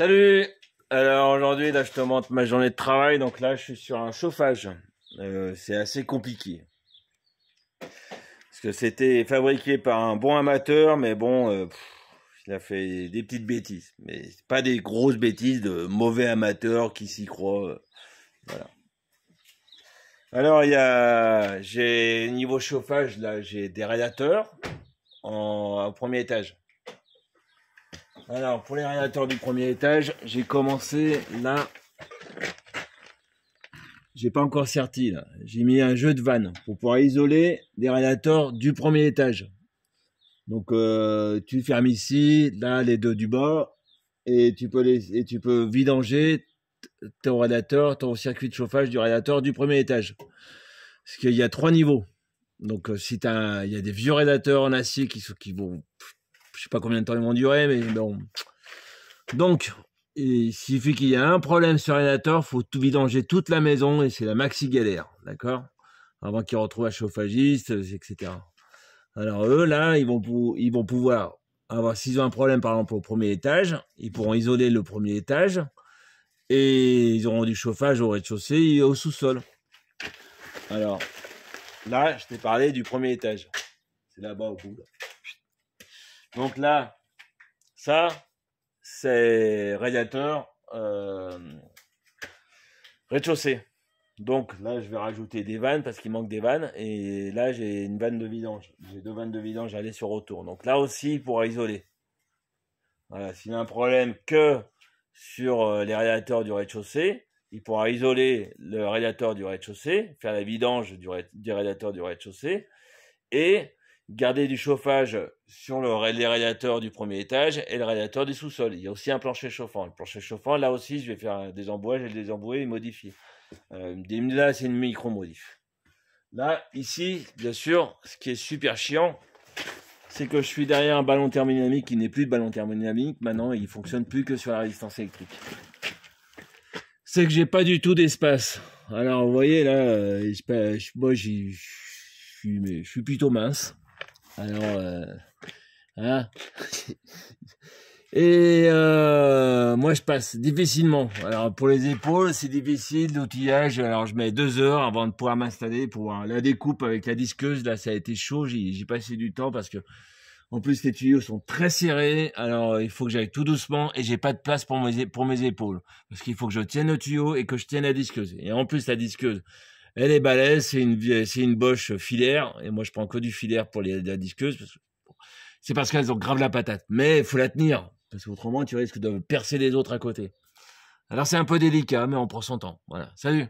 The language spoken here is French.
Salut Alors aujourd'hui, là, je te montre ma journée de travail. Donc là, je suis sur un chauffage. Euh, c'est assez compliqué. Parce que c'était fabriqué par un bon amateur, mais bon, euh, il a fait des petites bêtises. Mais pas des grosses bêtises de mauvais amateurs qui s'y croient. Euh, voilà. Alors, il y a... J'ai, niveau chauffage, là, j'ai des radiateurs en, au premier étage. Alors, pour les radiateurs du premier étage, j'ai commencé là. J'ai pas encore serti là. J'ai mis un jeu de vanne pour pouvoir isoler les radiateurs du premier étage. Donc, euh, tu fermes ici, là, les deux du bas, et tu peux, et tu peux vidanger ton radiateur, ton circuit de chauffage du radiateur du premier étage. Parce qu'il y a trois niveaux. Donc, euh, si il y a des vieux radiateurs en acier qui, qui vont je sais pas combien de temps ils vont durer, mais bon. Donc, il suffit qu'il y a un problème sur il faut tout vidanger toute la maison et c'est la maxi galère, d'accord Avant qu'ils retrouvent un chauffagiste, euh, etc. Alors eux, là, ils vont, ils vont pouvoir avoir, s'ils ont un problème, par exemple, au premier étage, ils pourront isoler le premier étage et ils auront du chauffage au rez-de-chaussée et au sous-sol. Alors, là, je t'ai parlé du premier étage. C'est là-bas au bout. Là. Donc là, ça, c'est radiateur euh, rez-de-chaussée. Donc là, je vais rajouter des vannes parce qu'il manque des vannes. Et là, j'ai une vanne de vidange. J'ai deux vannes de vidange à aller sur retour. Donc là aussi, il pourra isoler. Voilà, s'il a un problème que sur euh, les radiateurs du rez-de-chaussée, il pourra isoler le radiateur du rez-de-chaussée, faire la vidange du, radiateur du rez-de-chaussée et garder du chauffage sur le, les radiateurs du premier étage et le radiateur du sous-sol. Il y a aussi un plancher chauffant. Le plancher chauffant, là aussi, je vais faire des embouages et le désembouer et modifier. Euh, là, c'est une micro-modif. Là, ici, bien sûr, ce qui est super chiant, c'est que je suis derrière un ballon thermodynamique qui n'est plus de ballon thermodynamique. Maintenant, il fonctionne plus que sur la résistance électrique. C'est que j'ai pas du tout d'espace. Alors, vous voyez, là, euh, moi, je suis plutôt mince. Alors, euh, hein Et euh, moi, je passe difficilement. Alors, pour les épaules, c'est difficile, l'outillage. Alors, je mets deux heures avant de pouvoir m'installer pour la découpe avec la disqueuse. Là, ça a été chaud. J'ai passé du temps parce que, en plus, les tuyaux sont très serrés. Alors, il faut que j'aille tout doucement et j'ai pas de place pour mes, pour mes épaules. Parce qu'il faut que je tienne le tuyau et que je tienne la disqueuse. Et en plus, la disqueuse, elle eh, est balèze, c'est une, c'est une boche filaire. Et moi, je prends que du filaire pour les, la disqueuse. Parce c'est parce qu'elles ont grave la patate. Mais il faut la tenir. Parce qu'autrement, tu risques de percer les autres à côté. Alors, c'est un peu délicat, mais on prend son temps. Voilà. Salut!